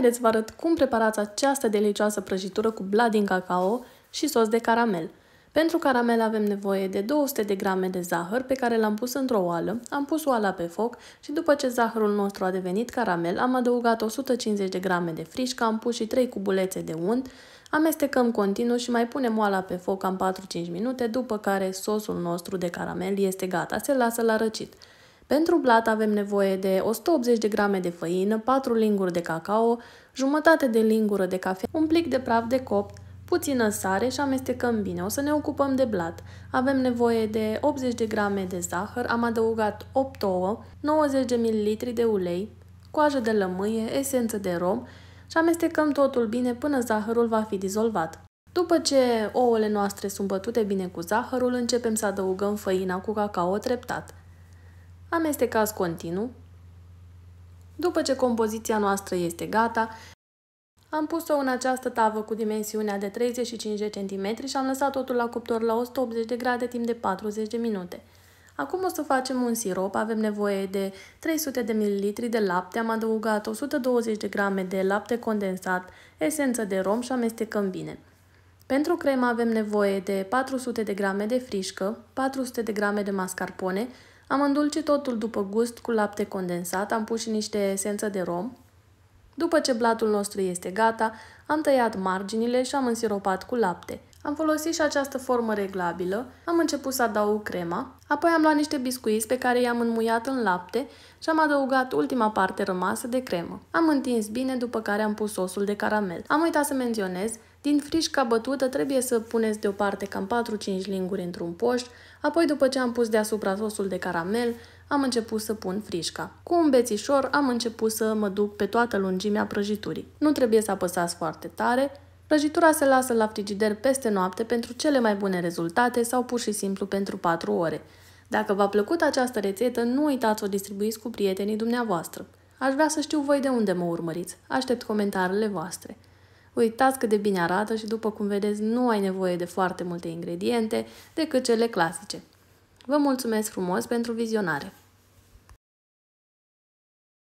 Haideți vă arăt cum preparați această delicioasă prăjitură cu blat din cacao și sos de caramel. Pentru caramel avem nevoie de 200 de grame de zahăr pe care l-am pus într-o oală, am pus oala pe foc și după ce zahărul nostru a devenit caramel, am adăugat 150 de grame de frișcă, am pus și 3 cubulețe de unt, amestecăm continuu și mai punem oala pe foc cam 4-5 minute, după care sosul nostru de caramel este gata, se lasă la răcit. Pentru blat avem nevoie de 180 de grame de făină, 4 linguri de cacao, jumătate de lingură de cafea, un plic de praf de copt, puțină sare și amestecăm bine. O să ne ocupăm de blat. Avem nevoie de 80 de grame de zahăr, am adăugat 8 ouă, 90 de ml de ulei, coajă de lămâie, esență de rom și amestecăm totul bine până zahărul va fi dizolvat. După ce ouăle noastre sunt bătute bine cu zahărul, începem să adăugăm făina cu cacao treptat. Amestecați continuu. După ce compoziția noastră este gata, am pus-o în această tavă cu dimensiunea de 35 cm și am lăsat totul la cuptor la 180 de grade timp de 40 de minute. Acum o să facem un sirop, avem nevoie de 300 de ml de lapte, am adăugat 120 de grame de lapte condensat, esență de rom și amestecăm bine. Pentru cremă avem nevoie de 400 de grame de frișcă, 400 de grame de mascarpone, am îndulcit totul după gust cu lapte condensat, am pus și niște esență de rom. După ce blatul nostru este gata, am tăiat marginile și am însiropat cu lapte. Am folosit și această formă reglabilă, am început să adaug crema, apoi am luat niște biscuiți pe care i-am înmuiat în lapte și am adăugat ultima parte rămasă de cremă. Am întins bine, după care am pus sosul de caramel. Am uitat să menționez, din frișca bătută trebuie să puneți deoparte cam 4-5 linguri într-un poș, apoi după ce am pus deasupra sosul de caramel, am început să pun frișca. Cu un bețișor am început să mă duc pe toată lungimea prăjiturii. Nu trebuie să apăsați foarte tare, Prăjitura se lasă la frigider peste noapte pentru cele mai bune rezultate sau pur și simplu pentru 4 ore. Dacă v-a plăcut această rețetă, nu uitați să o distribuiți cu prietenii dumneavoastră. Aș vrea să știu voi de unde mă urmăriți. Aștept comentariile voastre. Uitați cât de bine arată și după cum vedeți nu ai nevoie de foarte multe ingrediente decât cele clasice. Vă mulțumesc frumos pentru vizionare!